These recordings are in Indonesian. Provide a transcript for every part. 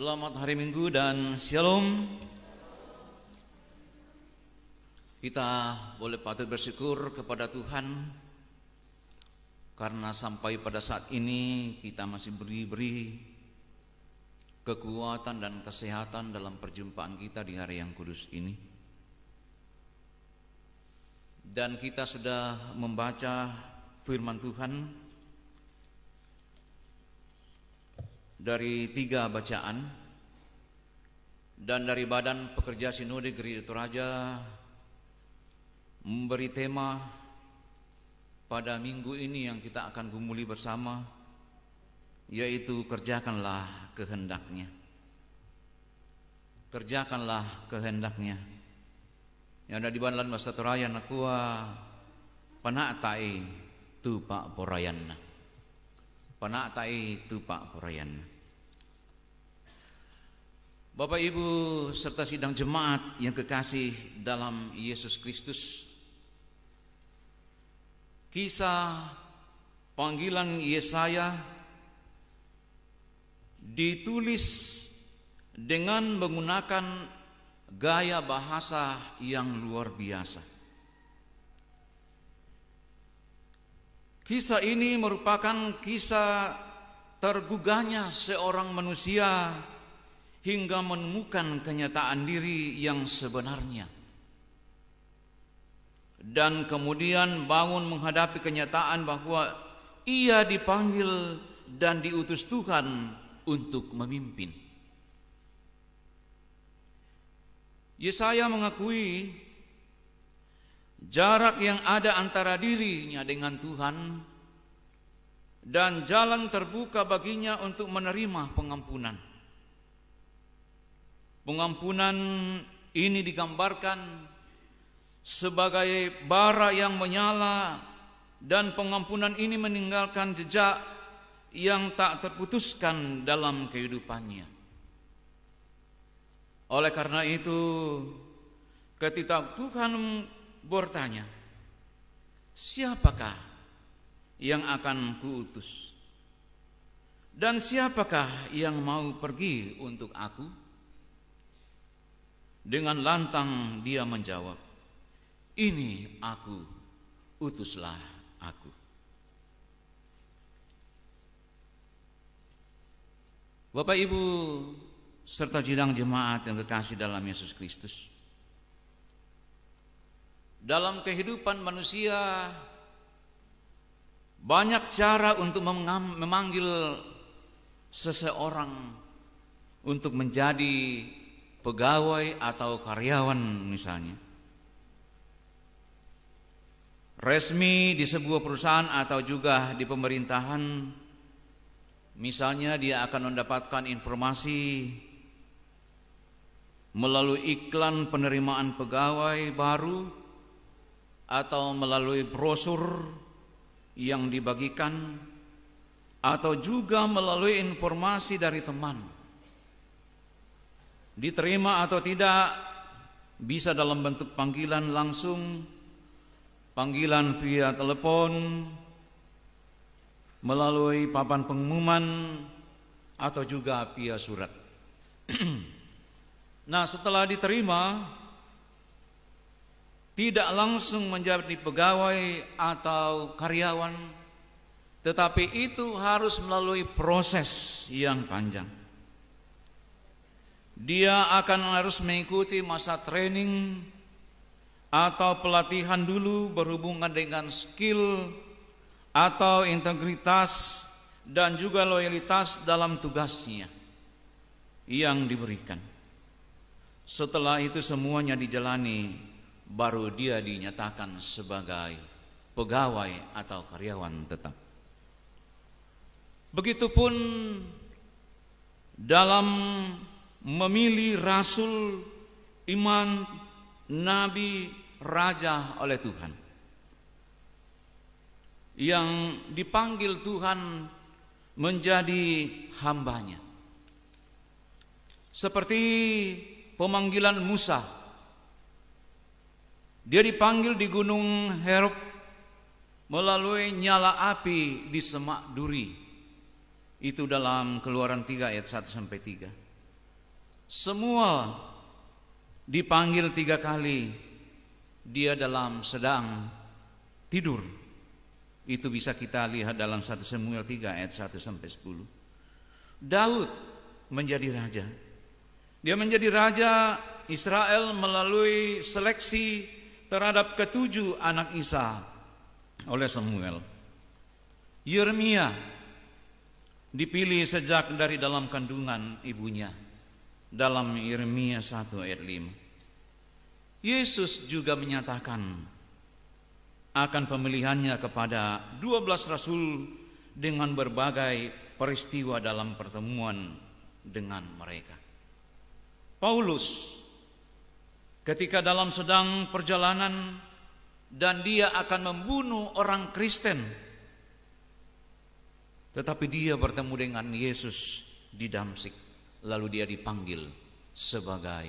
Selamat hari Minggu dan Shalom. Kita boleh patut bersyukur kepada Tuhan karena sampai pada saat ini kita masih beri-beri kekuatan dan kesehatan dalam perjumpaan kita di hari yang kudus ini. Dan kita sudah membaca firman Tuhan dari tiga bacaan dan dari Badan Pekerja Sinode Gereja Toraja memberi tema pada minggu ini yang kita akan gumuli bersama yaitu kerjakanlah kehendaknya kerjakanlah kehendaknya yang ada di Bandaran Bahasa Toraja nakua panatai tu pak porayanna Pernak-tak itu Pak Brian Bapak Ibu serta sidang jemaat yang kekasih dalam Yesus Kristus Kisah panggilan Yesaya ditulis dengan menggunakan gaya bahasa yang luar biasa. Kisah ini merupakan kisah tergugahnya seorang manusia hingga menemukan kenyataan diri yang sebenarnya. Dan kemudian bangun menghadapi kenyataan bahwa ia dipanggil dan diutus Tuhan untuk memimpin. Yesaya mengakui jarak yang ada antara dirinya dengan Tuhan dan jalan terbuka baginya untuk menerima pengampunan. Pengampunan ini digambarkan sebagai bara yang menyala dan pengampunan ini meninggalkan jejak yang tak terputuskan dalam kehidupannya. Oleh karena itu, ketika Tuhan bertanya, "Siapakah yang akan kuutus? Dan siapakah yang mau pergi untuk aku?" Dengan lantang dia menjawab, "Ini aku, utuslah aku." Bapak Ibu serta jidang jemaat yang kekasih dalam Yesus Kristus dalam kehidupan manusia banyak cara untuk memanggil seseorang untuk menjadi pegawai atau karyawan misalnya. Resmi di sebuah perusahaan atau juga di pemerintahan misalnya dia akan mendapatkan informasi melalui iklan penerimaan pegawai baru atau melalui brosur yang dibagikan atau juga melalui informasi dari teman. Diterima atau tidak bisa dalam bentuk panggilan langsung, panggilan via telepon, melalui papan pengumuman atau juga via surat. nah, setelah diterima, tidak langsung menjadi pegawai atau karyawan, tetapi itu harus melalui proses yang panjang. Dia akan harus mengikuti masa training atau pelatihan dulu berhubungan dengan skill atau integritas dan juga loyalitas dalam tugasnya yang diberikan. Setelah itu semuanya dijalani baru dia dinyatakan sebagai pegawai atau karyawan tetap. Begitupun dalam memilih rasul, iman, nabi, raja oleh Tuhan. Yang dipanggil Tuhan menjadi hambanya. Seperti pemanggilan Musa dia dipanggil di gunung Herop melalui nyala api di semak duri. Itu dalam keluaran 3 ayat 1 sampai 3. Semua dipanggil tiga kali. Dia dalam sedang tidur. Itu bisa kita lihat dalam 1 Samuel 3 ayat 1 sampai 10. Daud menjadi raja. Dia menjadi raja Israel melalui seleksi terhadap ketujuh anak Isa oleh Samuel. Yeremia dipilih sejak dari dalam kandungan ibunya dalam Yeremia 1 ayat 5. Yesus juga menyatakan akan pemilihannya kepada 12 rasul dengan berbagai peristiwa dalam pertemuan dengan mereka. Paulus ketika dalam sedang perjalanan dan dia akan membunuh orang Kristen. Tetapi dia bertemu dengan Yesus di Damsik, lalu dia dipanggil sebagai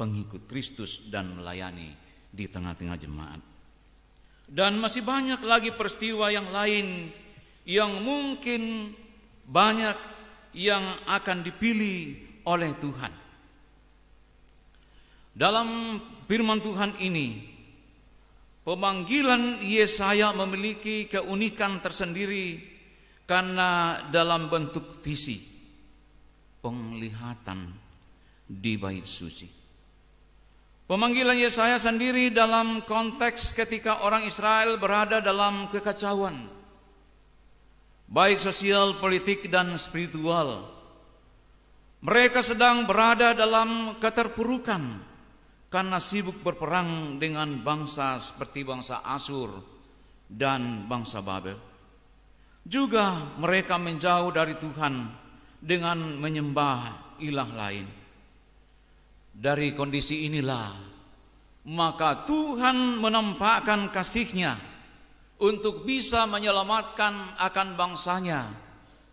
pengikut Kristus dan melayani di tengah-tengah jemaat. Dan masih banyak lagi peristiwa yang lain yang mungkin banyak yang akan dipilih oleh Tuhan. Dalam firman Tuhan ini, pemanggilan Yesaya memiliki keunikan tersendiri karena dalam bentuk visi, penglihatan di bait suci. Pemanggilan Yesaya sendiri dalam konteks ketika orang Israel berada dalam kekacauan, baik sosial, politik, dan spiritual. Mereka sedang berada dalam keterpurukan karena sibuk berperang dengan bangsa seperti bangsa Asur dan bangsa Babel. Juga mereka menjauh dari Tuhan dengan menyembah ilah lain. Dari kondisi inilah, maka Tuhan menampakkan kasihnya untuk bisa menyelamatkan akan bangsanya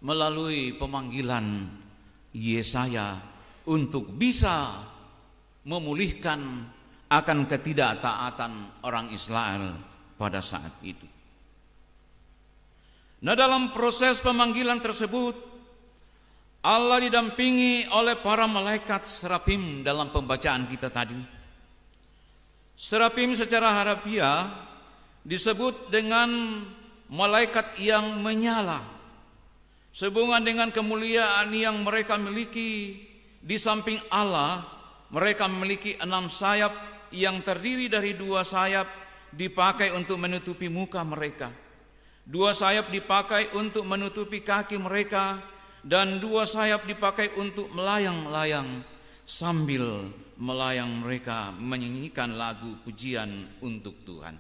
melalui pemanggilan Yesaya untuk bisa memulihkan akan ketidaktaatan orang Israel pada saat itu. Nah, dalam proses pemanggilan tersebut, Allah didampingi oleh para malaikat serapim dalam pembacaan kita tadi. Serapim secara harafiah disebut dengan malaikat yang menyala. Sehubungan dengan kemuliaan yang mereka miliki di samping Allah, mereka memiliki enam sayap yang terdiri dari dua sayap dipakai untuk menutupi muka mereka. Dua sayap dipakai untuk menutupi kaki mereka dan dua sayap dipakai untuk melayang-layang sambil melayang mereka menyanyikan lagu pujian untuk Tuhan.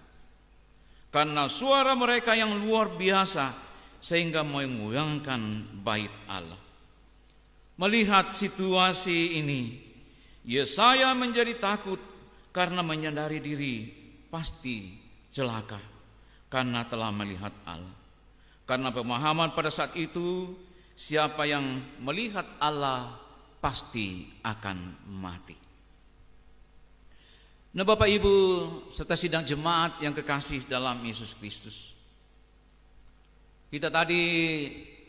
Karena suara mereka yang luar biasa sehingga menguangkan bait Allah. Melihat situasi ini, Yesaya menjadi takut karena menyadari diri pasti celaka karena telah melihat Allah. Karena pemahaman pada saat itu siapa yang melihat Allah pasti akan mati. Nah Bapak Ibu serta sidang jemaat yang kekasih dalam Yesus Kristus. Kita tadi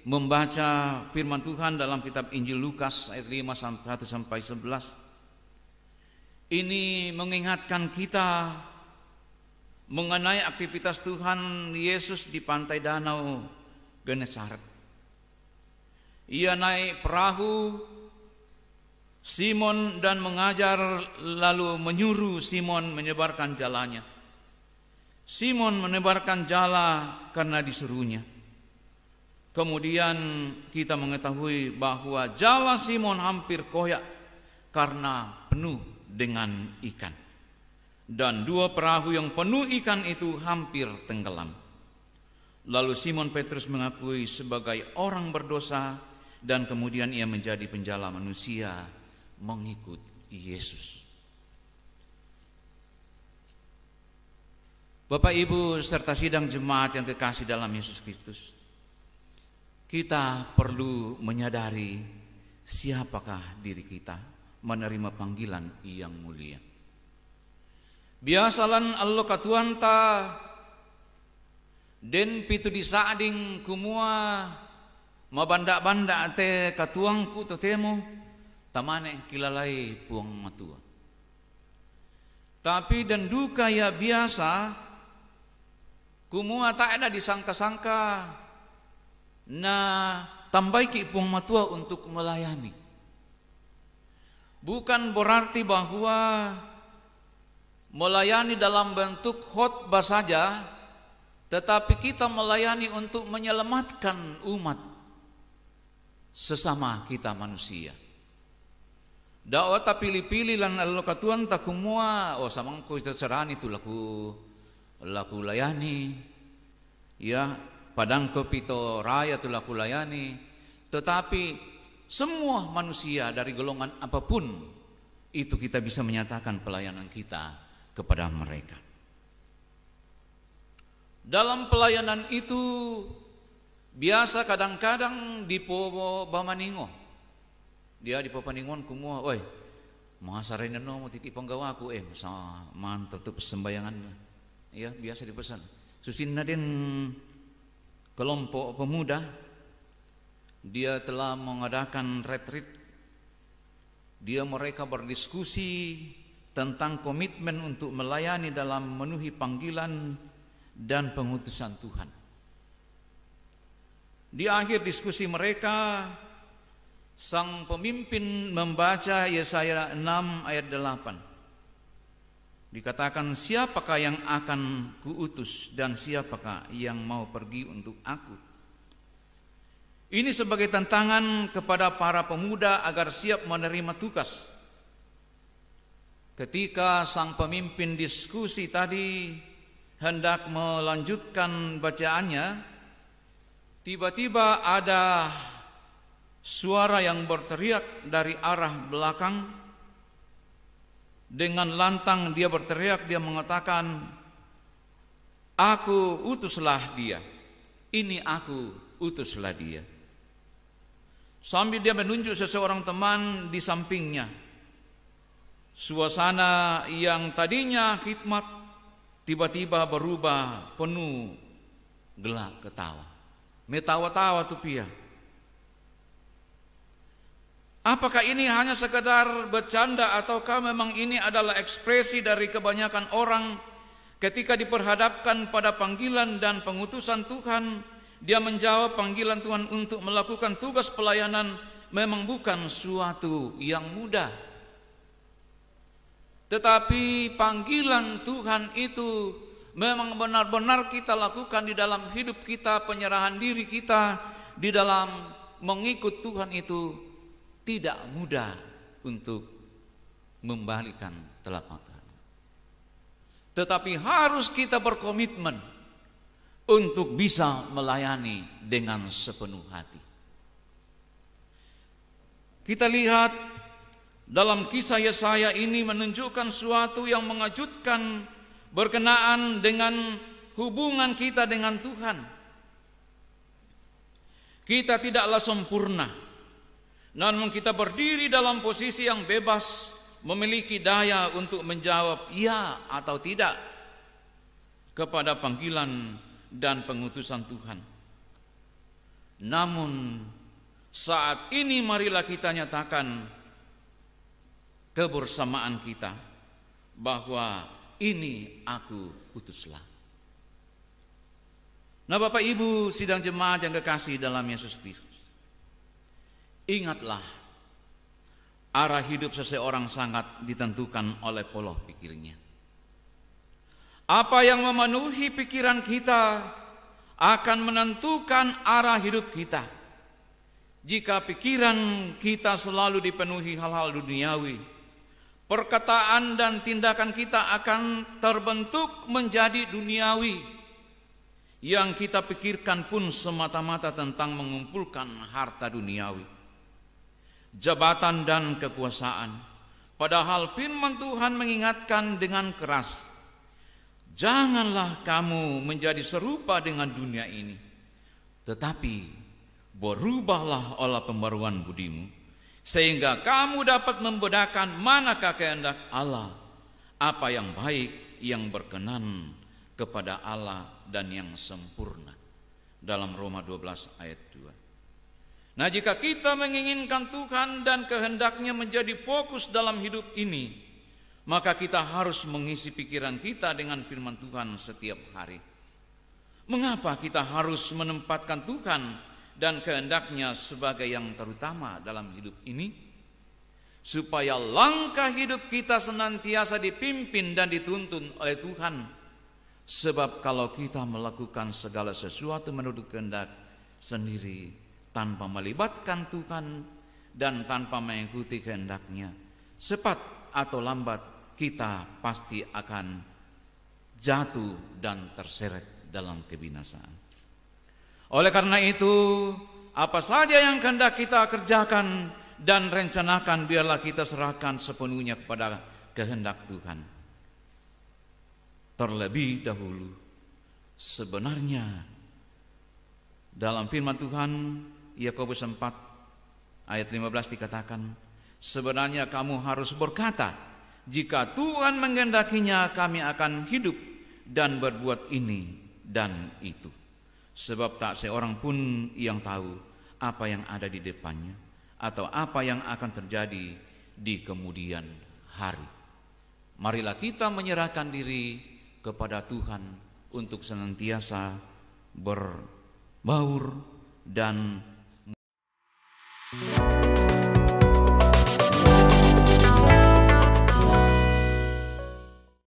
membaca firman Tuhan dalam kitab Injil Lukas ayat 5 1 sampai 11. Ini mengingatkan kita mengenai aktivitas Tuhan Yesus di pantai danau Genesaret. Ia naik perahu Simon dan mengajar lalu menyuruh Simon menyebarkan jalannya. Simon menebarkan jala karena disuruhnya. Kemudian kita mengetahui bahwa jala Simon hampir koyak karena penuh dengan ikan. Dan dua perahu yang penuh ikan itu hampir tenggelam. Lalu Simon Petrus mengakui sebagai orang berdosa dan kemudian ia menjadi penjala manusia mengikut Yesus. Bapak Ibu serta sidang jemaat yang terkasih dalam Yesus Kristus. Kita perlu menyadari siapakah diri kita menerima panggilan yang mulia. Biasalan Allah katuan ta den pitu saading kumua mabanda-banda te katuangku tetemu tamane kilalai puang matua. Tapi dan duka ya biasa kumua tak ada disangka-sangka na tambaiki puang matua untuk melayani bukan berarti bahwa melayani dalam bentuk khotbah saja, tetapi kita melayani untuk menyelamatkan umat sesama kita manusia. Dakwah tak pilih-pilih lan katuan tak kumua, oh samangku terserah itu laku laku layani, ya padang kopi to raya tu laku layani, tetapi semua manusia dari golongan apapun itu kita bisa menyatakan pelayanan kita kepada mereka. Dalam pelayanan itu biasa kadang-kadang di Pobo Bamaningo. Dia di Papaningon kumua, oi, masa reneno mau penggawa aku eh masa mantap tuh sembayangan. Ya, biasa dipesan. Susin Nadin kelompok pemuda dia telah mengadakan retreat dia mereka berdiskusi tentang komitmen untuk melayani dalam memenuhi panggilan dan pengutusan Tuhan. Di akhir diskusi mereka, sang pemimpin membaca Yesaya 6 ayat 8. Dikatakan siapakah yang akan kuutus dan siapakah yang mau pergi untuk aku? Ini sebagai tantangan kepada para pemuda agar siap menerima tugas. Ketika sang pemimpin diskusi tadi hendak melanjutkan bacaannya, tiba-tiba ada suara yang berteriak dari arah belakang. Dengan lantang dia berteriak, dia mengatakan, "Aku utuslah dia. Ini aku utuslah dia." sambil dia menunjuk seseorang teman di sampingnya. Suasana yang tadinya khidmat tiba-tiba berubah penuh gelak ketawa. Metawa-tawa tupia. Apakah ini hanya sekedar bercanda ataukah memang ini adalah ekspresi dari kebanyakan orang ketika diperhadapkan pada panggilan dan pengutusan Tuhan dia menjawab panggilan Tuhan untuk melakukan tugas pelayanan memang bukan suatu yang mudah. Tetapi panggilan Tuhan itu memang benar-benar kita lakukan di dalam hidup kita, penyerahan diri kita di dalam mengikut Tuhan itu tidak mudah untuk membalikan telapak tangan. Tetapi harus kita berkomitmen untuk bisa melayani dengan sepenuh hati. Kita lihat dalam kisah Yesaya ini menunjukkan suatu yang mengejutkan berkenaan dengan hubungan kita dengan Tuhan. Kita tidaklah sempurna, namun kita berdiri dalam posisi yang bebas, memiliki daya untuk menjawab ya atau tidak kepada panggilan dan pengutusan Tuhan. Namun saat ini marilah kita nyatakan kebersamaan kita bahwa ini aku putuslah. Nah Bapak Ibu sidang jemaat yang kekasih dalam Yesus Kristus. Ingatlah arah hidup seseorang sangat ditentukan oleh pola pikirnya. Apa yang memenuhi pikiran kita akan menentukan arah hidup kita. Jika pikiran kita selalu dipenuhi hal-hal duniawi, perkataan dan tindakan kita akan terbentuk menjadi duniawi. Yang kita pikirkan pun semata-mata tentang mengumpulkan harta duniawi, jabatan, dan kekuasaan. Padahal firman Tuhan mengingatkan dengan keras Janganlah kamu menjadi serupa dengan dunia ini, tetapi berubahlah oleh pembaruan budimu, sehingga kamu dapat membedakan manakah kehendak Allah, apa yang baik, yang berkenan kepada Allah dan yang sempurna. Dalam Roma 12 ayat 2. Nah jika kita menginginkan Tuhan dan kehendaknya menjadi fokus dalam hidup ini, maka kita harus mengisi pikiran kita dengan firman Tuhan setiap hari. Mengapa kita harus menempatkan Tuhan dan kehendaknya sebagai yang terutama dalam hidup ini? Supaya langkah hidup kita senantiasa dipimpin dan dituntun oleh Tuhan. Sebab kalau kita melakukan segala sesuatu menurut kehendak sendiri tanpa melibatkan Tuhan dan tanpa mengikuti kehendaknya, cepat atau lambat kita pasti akan jatuh dan terseret dalam kebinasaan. Oleh karena itu, apa saja yang hendak kita kerjakan dan rencanakan biarlah kita serahkan sepenuhnya kepada kehendak Tuhan. Terlebih dahulu sebenarnya dalam firman Tuhan Yakobus 4 ayat 15 dikatakan sebenarnya kamu harus berkata jika Tuhan menghendakinya, kami akan hidup dan berbuat ini dan itu. Sebab tak seorang pun yang tahu apa yang ada di depannya atau apa yang akan terjadi di kemudian hari. Marilah kita menyerahkan diri kepada Tuhan untuk senantiasa berbaur dan thank